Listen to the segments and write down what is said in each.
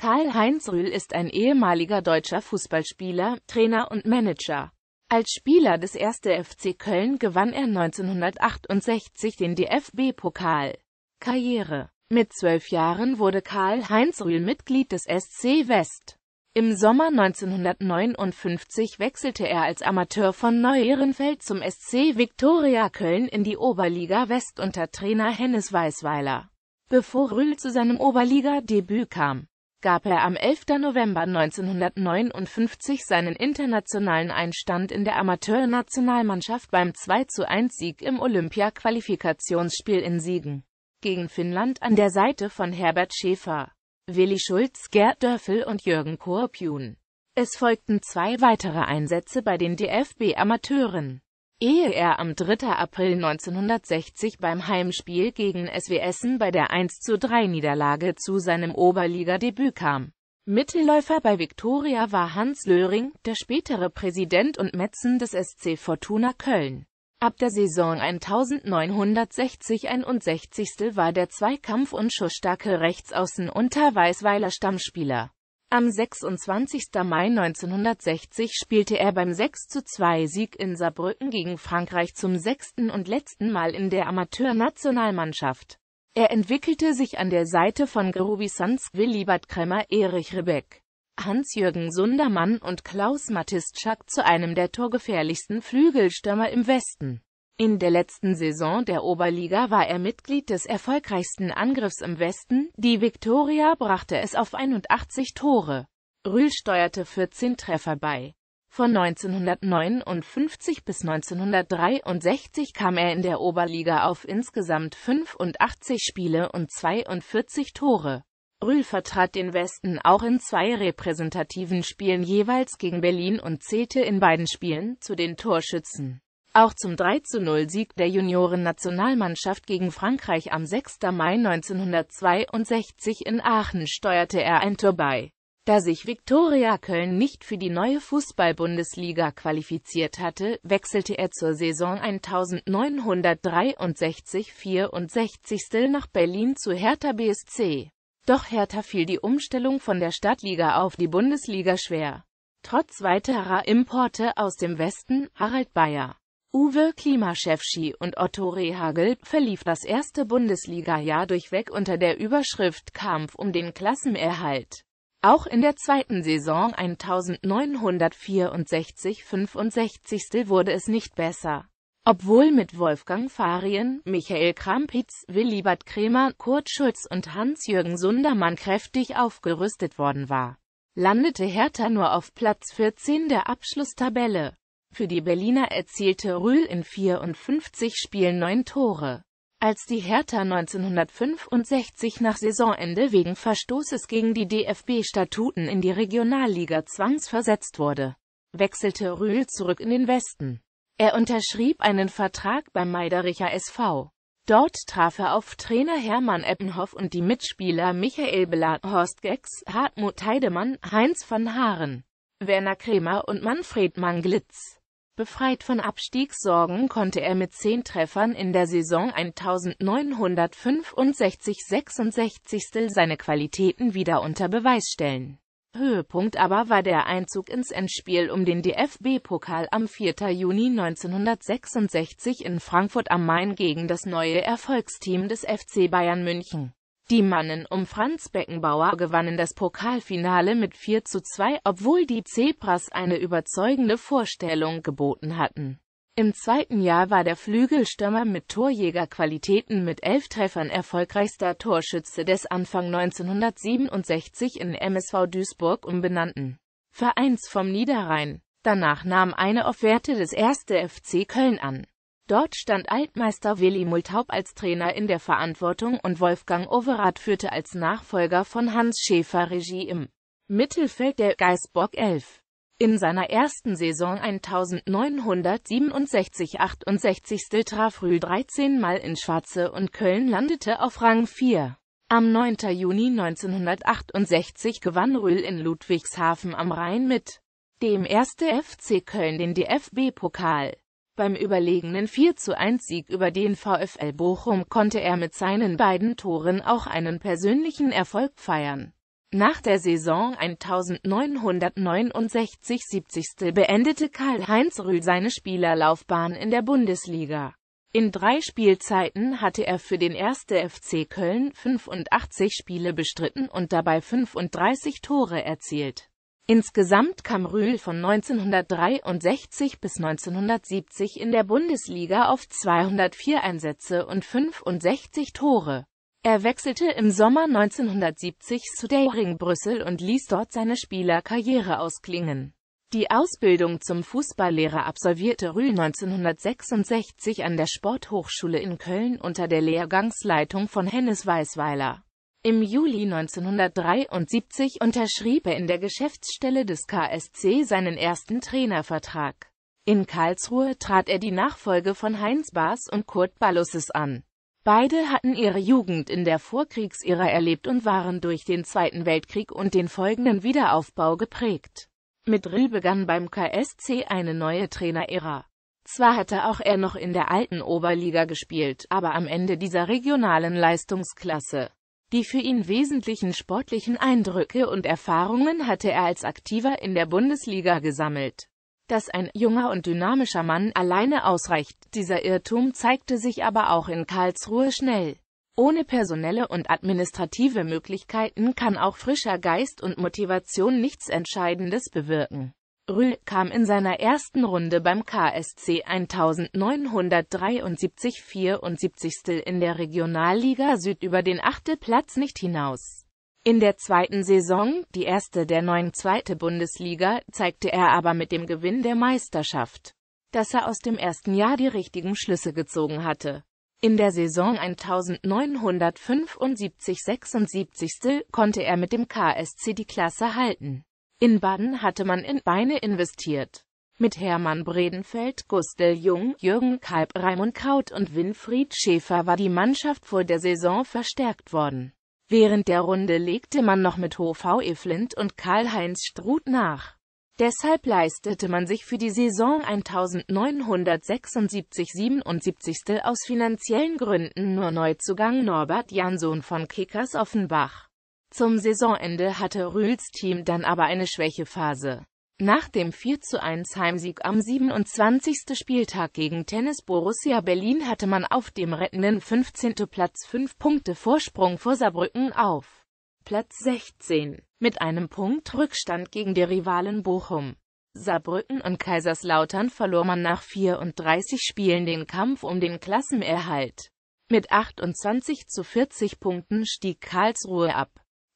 Karl-Heinz Rühl ist ein ehemaliger deutscher Fußballspieler, Trainer und Manager. Als Spieler des 1. FC Köln gewann er 1968 den DFB-Pokal. Karriere Mit zwölf Jahren wurde Karl-Heinz Rühl Mitglied des SC West. Im Sommer 1959 wechselte er als Amateur von Neuerenfeld zum SC Viktoria Köln in die Oberliga West unter Trainer Hennes Weisweiler, bevor Rühl zu seinem Oberliga-Debüt kam gab er am 11. November 1959 seinen internationalen Einstand in der Amateurnationalmannschaft beim 2-1-Sieg im Olympia-Qualifikationsspiel in Siegen gegen Finnland an der Seite von Herbert Schäfer, Willi Schulz, Gerd Dörfel und Jürgen Korpjun. Es folgten zwei weitere Einsätze bei den DFB-Amateuren ehe er am 3. April 1960 beim Heimspiel gegen SW Essen bei der 1 3 niederlage zu seinem Oberligadebüt kam. Mittelläufer bei Viktoria war Hans Löhring, der spätere Präsident und Metzen des SC Fortuna Köln. Ab der Saison 1960-61 war der zweikampf- und schussstarke Rechtsaußen unter Weißweiler Stammspieler. Am 26. Mai 1960 spielte er beim 6 2 sieg in Saarbrücken gegen Frankreich zum sechsten und letzten Mal in der Amateurnationalmannschaft. Er entwickelte sich an der Seite von Groby Sanz, Willibald Kremmer, Erich Rebeck, Hans-Jürgen Sundermann und Klaus Matistschak zu einem der torgefährlichsten Flügelstürmer im Westen. In der letzten Saison der Oberliga war er Mitglied des erfolgreichsten Angriffs im Westen, die Viktoria brachte es auf 81 Tore. Rühl steuerte 14 Treffer bei. Von 1959 bis 1963 kam er in der Oberliga auf insgesamt 85 Spiele und 42 Tore. Rühl vertrat den Westen auch in zwei repräsentativen Spielen jeweils gegen Berlin und zählte in beiden Spielen zu den Torschützen. Auch zum 3-0-Sieg der Juniorennationalmannschaft gegen Frankreich am 6. Mai 1962 in Aachen steuerte er ein Tor bei. Da sich Viktoria Köln nicht für die neue Fußball-Bundesliga qualifiziert hatte, wechselte er zur Saison 1963-64 nach Berlin zu Hertha BSC. Doch Hertha fiel die Umstellung von der Stadtliga auf die Bundesliga schwer. Trotz weiterer Importe aus dem Westen, Harald Bayer. Uwe Klimaszewski und Otto Rehagel verlief das erste Bundesliga-Jahr durchweg unter der Überschrift Kampf um den Klassenerhalt. Auch in der zweiten Saison 1964-65 wurde es nicht besser. Obwohl mit Wolfgang Farien, Michael Krampitz, Willibert Krämer, Kurt Schulz und Hans-Jürgen Sundermann kräftig aufgerüstet worden war, landete Hertha nur auf Platz 14 der Abschlusstabelle. Für die Berliner erzielte Rühl in 54 Spielen neun Tore. Als die Hertha 1965 nach Saisonende wegen Verstoßes gegen die DFB-Statuten in die Regionalliga zwangsversetzt wurde, wechselte Rühl zurück in den Westen. Er unterschrieb einen Vertrag beim Meidericher SV. Dort traf er auf Trainer Hermann Eppenhoff und die Mitspieler Michael Belat, Horst Gex, Hartmut Heidemann, Heinz van Haaren, Werner Kremer und Manfred Manglitz. Befreit von Abstiegssorgen konnte er mit zehn Treffern in der Saison 1965-66 seine Qualitäten wieder unter Beweis stellen. Höhepunkt aber war der Einzug ins Endspiel um den DFB-Pokal am 4. Juni 1966 in Frankfurt am Main gegen das neue Erfolgsteam des FC Bayern München. Die Mannen um Franz Beckenbauer gewannen das Pokalfinale mit 4 zu 2, obwohl die Zebras eine überzeugende Vorstellung geboten hatten. Im zweiten Jahr war der Flügelstürmer mit Torjägerqualitäten mit elf Treffern erfolgreichster Torschütze des Anfang 1967 in MSV Duisburg umbenannten Vereins vom Niederrhein. Danach nahm eine Offerte des 1. FC Köln an. Dort stand Altmeister Willi Multaub als Trainer in der Verantwortung und Wolfgang Overath führte als Nachfolger von Hans Schäfer Regie im Mittelfeld der Geisbock 11. In seiner ersten Saison 1967-68 traf Rühl 13 Mal in Schwarze und Köln landete auf Rang 4. Am 9. Juni 1968 gewann Rühl in Ludwigshafen am Rhein mit dem 1. FC Köln den DFB-Pokal. Beim überlegenen 4 zu 1 sieg über den VfL Bochum konnte er mit seinen beiden Toren auch einen persönlichen Erfolg feiern. Nach der Saison 1969-70 beendete Karl-Heinz Rühl seine Spielerlaufbahn in der Bundesliga. In drei Spielzeiten hatte er für den 1. FC Köln 85 Spiele bestritten und dabei 35 Tore erzielt. Insgesamt kam Rühl von 1963 bis 1970 in der Bundesliga auf 204 Einsätze und 65 Tore. Er wechselte im Sommer 1970 zu Deiring Brüssel und ließ dort seine Spielerkarriere ausklingen. Die Ausbildung zum Fußballlehrer absolvierte Rühl 1966 an der Sporthochschule in Köln unter der Lehrgangsleitung von Hennes Weisweiler. Im Juli 1973 unterschrieb er in der Geschäftsstelle des KSC seinen ersten Trainervertrag. In Karlsruhe trat er die Nachfolge von Heinz Baas und Kurt Ballusses an. Beide hatten ihre Jugend in der Vorkriegsära erlebt und waren durch den Zweiten Weltkrieg und den folgenden Wiederaufbau geprägt. Mit Rill begann beim KSC eine neue Trainerära. Zwar hatte auch er noch in der alten Oberliga gespielt, aber am Ende dieser regionalen Leistungsklasse die für ihn wesentlichen sportlichen Eindrücke und Erfahrungen hatte er als Aktiver in der Bundesliga gesammelt. Dass ein junger und dynamischer Mann alleine ausreicht, dieser Irrtum zeigte sich aber auch in Karlsruhe schnell. Ohne personelle und administrative Möglichkeiten kann auch frischer Geist und Motivation nichts Entscheidendes bewirken. Rühl kam in seiner ersten Runde beim KSC 1973 74. in der Regionalliga Süd über den Platz nicht hinaus. In der zweiten Saison, die erste der neuen zweite Bundesliga, zeigte er aber mit dem Gewinn der Meisterschaft, dass er aus dem ersten Jahr die richtigen Schlüsse gezogen hatte. In der Saison 1975-76 konnte er mit dem KSC die Klasse halten. In Baden hatte man in Beine investiert. Mit Hermann Bredenfeld, Gustel Jung, Jürgen Kalb, Raimund Kraut und Winfried Schäfer war die Mannschaft vor der Saison verstärkt worden. Während der Runde legte man noch mit HVE Flint und Karl-Heinz Struth nach. Deshalb leistete man sich für die Saison 1976-77 aus finanziellen Gründen nur Neuzugang Norbert Jansson von Kickers Offenbach. Zum Saisonende hatte Rühls Team dann aber eine Schwächephase. Nach dem 4-1 Heimsieg am 27. Spieltag gegen Tennis Borussia Berlin hatte man auf dem rettenden 15. Platz 5 Punkte Vorsprung vor Saarbrücken auf Platz 16, mit einem Punkt Rückstand gegen die Rivalen Bochum. Saarbrücken und Kaiserslautern verlor man nach 34 Spielen den Kampf um den Klassenerhalt. Mit 28 zu 40 Punkten stieg Karlsruhe ab.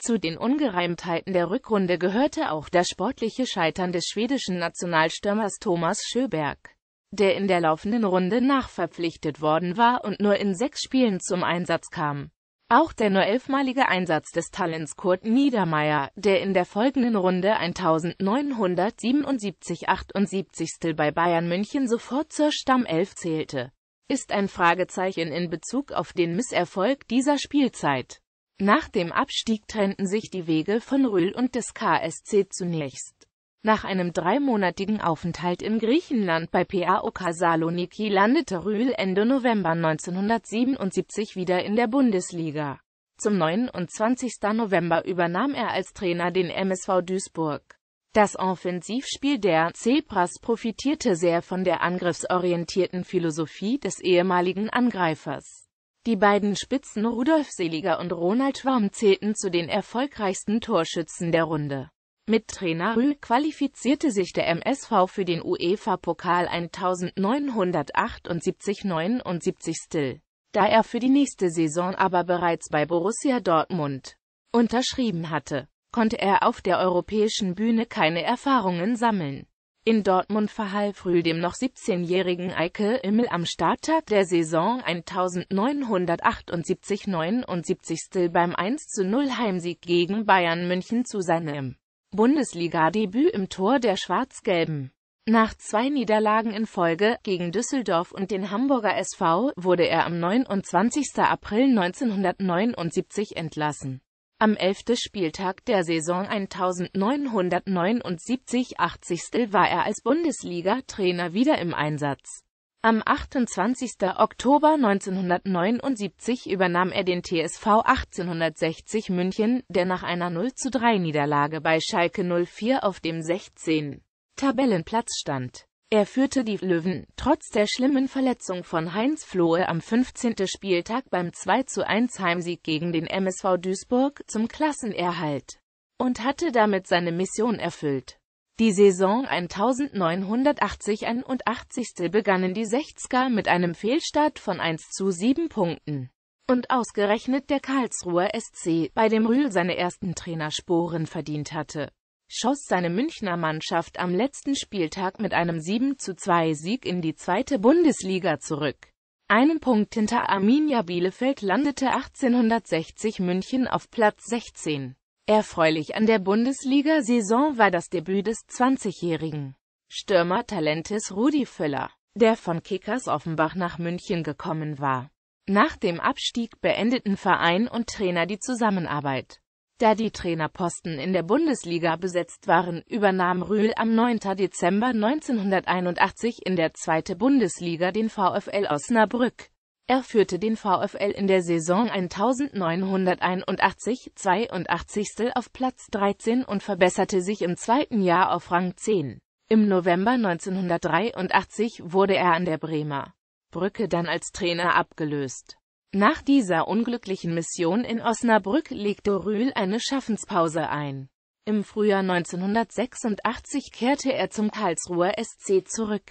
Zu den Ungereimtheiten der Rückrunde gehörte auch das sportliche Scheitern des schwedischen Nationalstürmers Thomas Schöberg, der in der laufenden Runde nachverpflichtet worden war und nur in sechs Spielen zum Einsatz kam. Auch der nur elfmalige Einsatz des Talents Kurt Niedermeyer, der in der folgenden Runde 1977-78. bei Bayern München sofort zur Stammelf zählte, ist ein Fragezeichen in Bezug auf den Misserfolg dieser Spielzeit. Nach dem Abstieg trennten sich die Wege von Rühl und des KSC zunächst. Nach einem dreimonatigen Aufenthalt in Griechenland bei PAOK Saloniki landete Rühl Ende November 1977 wieder in der Bundesliga. Zum 29. November übernahm er als Trainer den MSV Duisburg. Das Offensivspiel der Zebras profitierte sehr von der angriffsorientierten Philosophie des ehemaligen Angreifers. Die beiden Spitzen Rudolf Seliger und Ronald Schwarm zählten zu den erfolgreichsten Torschützen der Runde. Mit Trainer Rühl qualifizierte sich der MSV für den UEFA-Pokal 1978-79 Still, da er für die nächste Saison aber bereits bei Borussia Dortmund unterschrieben hatte, konnte er auf der europäischen Bühne keine Erfahrungen sammeln. In Dortmund verhalf früh dem noch 17-jährigen Eike Immel am Starttag der Saison 1978-79 beim 1-0 Heimsieg gegen Bayern München zu seinem Bundesligadebüt im Tor der Schwarz-Gelben. Nach zwei Niederlagen in Folge gegen Düsseldorf und den Hamburger SV wurde er am 29. April 1979 entlassen. Am 11. Spieltag der Saison 1979-80 war er als Bundesliga-Trainer wieder im Einsatz. Am 28. Oktober 1979 übernahm er den TSV 1860 München, der nach einer 0 3 Niederlage bei Schalke 04 auf dem 16. Tabellenplatz stand. Er führte die Löwen, trotz der schlimmen Verletzung von Heinz Flohe am 15. Spieltag beim 2 1 Heimsieg gegen den MSV Duisburg, zum Klassenerhalt und hatte damit seine Mission erfüllt. Die Saison 1980-81 begannen die 60er mit einem Fehlstart von 1 zu 7 Punkten. Und ausgerechnet der Karlsruher SC, bei dem Rühl seine ersten Trainersporen verdient hatte, schoss seine Münchner Mannschaft am letzten Spieltag mit einem 7 2 sieg in die zweite Bundesliga zurück. Einen Punkt hinter Arminia Bielefeld landete 1860 München auf Platz 16. Erfreulich an der Bundesliga-Saison war das Debüt des 20-jährigen Stürmer-Talentes Rudi Völler, der von Kickers Offenbach nach München gekommen war. Nach dem Abstieg beendeten Verein und Trainer die Zusammenarbeit. Da die Trainerposten in der Bundesliga besetzt waren, übernahm Rühl am 9. Dezember 1981 in der zweite Bundesliga den VfL Osnabrück. Er führte den VfL in der Saison 1981-82 auf Platz 13 und verbesserte sich im zweiten Jahr auf Rang 10. Im November 1983 wurde er an der Bremer Brücke dann als Trainer abgelöst. Nach dieser unglücklichen Mission in Osnabrück legte Rühl eine Schaffenspause ein. Im Frühjahr 1986 kehrte er zum Karlsruher SC zurück.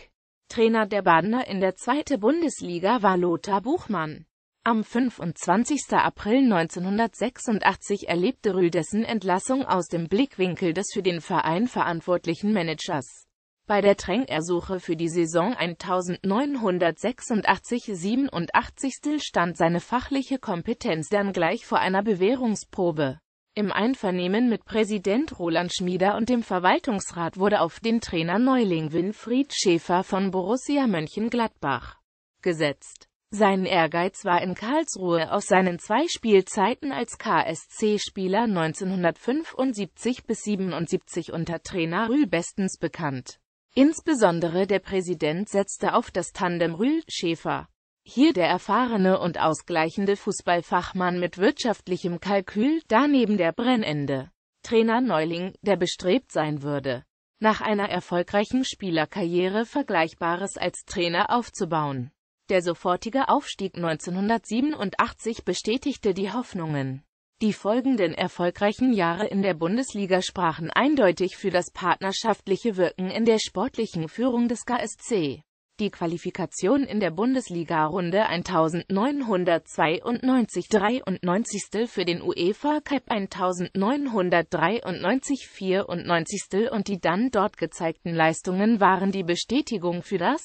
Trainer der Badener in der zweiten Bundesliga war Lothar Buchmann. Am 25. April 1986 erlebte Rühl dessen Entlassung aus dem Blickwinkel des für den Verein verantwortlichen Managers. Bei der Trainersuche für die Saison 1986-87 stand seine fachliche Kompetenz dann gleich vor einer Bewährungsprobe. Im Einvernehmen mit Präsident Roland Schmieder und dem Verwaltungsrat wurde auf den Trainer Neuling Winfried Schäfer von Borussia Mönchengladbach gesetzt. Sein Ehrgeiz war in Karlsruhe aus seinen zwei Spielzeiten als KSC-Spieler 1975 bis 77 unter Trainer Rühl bestens bekannt. Insbesondere der Präsident setzte auf das Tandem Rühl-Schäfer. Hier der erfahrene und ausgleichende Fußballfachmann mit wirtschaftlichem Kalkül, daneben der brennende Trainer Neuling, der bestrebt sein würde, nach einer erfolgreichen Spielerkarriere Vergleichbares als Trainer aufzubauen. Der sofortige Aufstieg 1987 bestätigte die Hoffnungen. Die folgenden erfolgreichen Jahre in der Bundesliga sprachen eindeutig für das partnerschaftliche Wirken in der sportlichen Führung des KSC. Die Qualifikation in der Bundesliga-Runde 1992-93 für den UEFA Cup 1993-94 und die dann dort gezeigten Leistungen waren die Bestätigung für das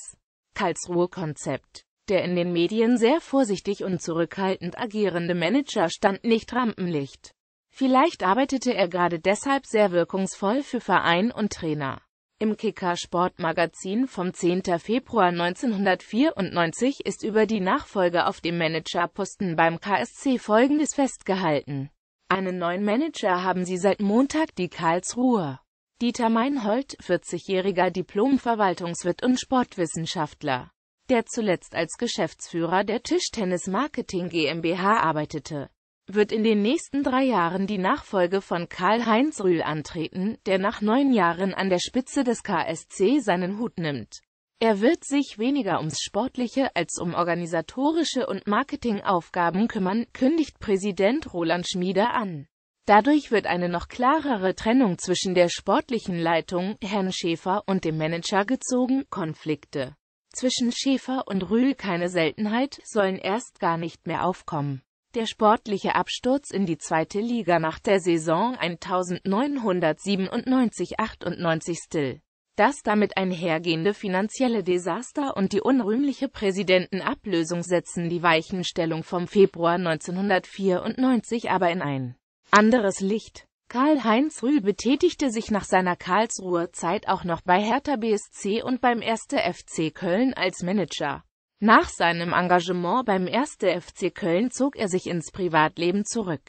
Karlsruhe-Konzept. Der in den Medien sehr vorsichtig und zurückhaltend agierende Manager stand nicht Rampenlicht. Vielleicht arbeitete er gerade deshalb sehr wirkungsvoll für Verein und Trainer. Im Kicker Sportmagazin vom 10. Februar 1994 ist über die Nachfolge auf dem Managerposten beim KSC Folgendes festgehalten. Einen neuen Manager haben sie seit Montag die Karlsruhe. Dieter Meinhold, 40-jähriger Diplom-Verwaltungswirt und Sportwissenschaftler der zuletzt als Geschäftsführer der Tischtennis Marketing GmbH arbeitete, wird in den nächsten drei Jahren die Nachfolge von Karl-Heinz Rühl antreten, der nach neun Jahren an der Spitze des KSC seinen Hut nimmt. Er wird sich weniger ums Sportliche als um organisatorische und Marketingaufgaben kümmern, kündigt Präsident Roland Schmieder an. Dadurch wird eine noch klarere Trennung zwischen der sportlichen Leitung, Herrn Schäfer, und dem Manager gezogen, Konflikte zwischen Schäfer und Rühl keine Seltenheit, sollen erst gar nicht mehr aufkommen. Der sportliche Absturz in die zweite Liga nach der Saison 1997-98 still. Das damit einhergehende finanzielle Desaster und die unrühmliche Präsidentenablösung setzen die Weichenstellung vom Februar 1994 aber in ein anderes Licht. Karl-Heinz Rühl betätigte sich nach seiner Karlsruher Zeit auch noch bei Hertha BSC und beim 1. FC Köln als Manager. Nach seinem Engagement beim 1. FC Köln zog er sich ins Privatleben zurück.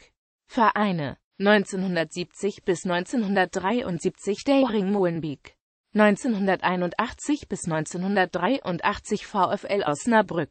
Vereine 1970 bis 1973 der Deiring Molenbeek 1981 bis 1983 VfL Osnabrück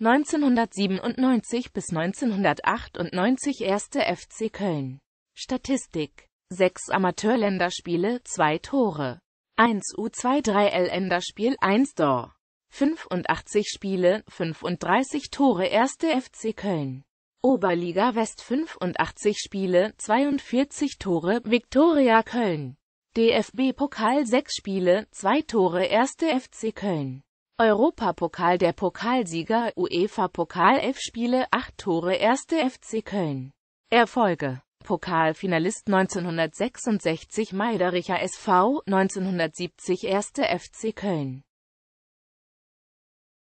1997 bis 1998 1. FC Köln Statistik 6 Amateurländerspiele, 2 Tore. 1 U23L-Länderspiel 1 Dor. 85 Spiele, 35 Tore 1. FC Köln. Oberliga West 85 Spiele, 42 Tore, Viktoria Köln. DFB-Pokal 6 Spiele, 2 Tore 1. FC Köln. Europapokal der Pokalsieger, UEFA-Pokal 11 Spiele, 8 Tore 1. FC Köln. Erfolge Pokalfinalist 1966 Meidericher SV, 1970 erste FC Köln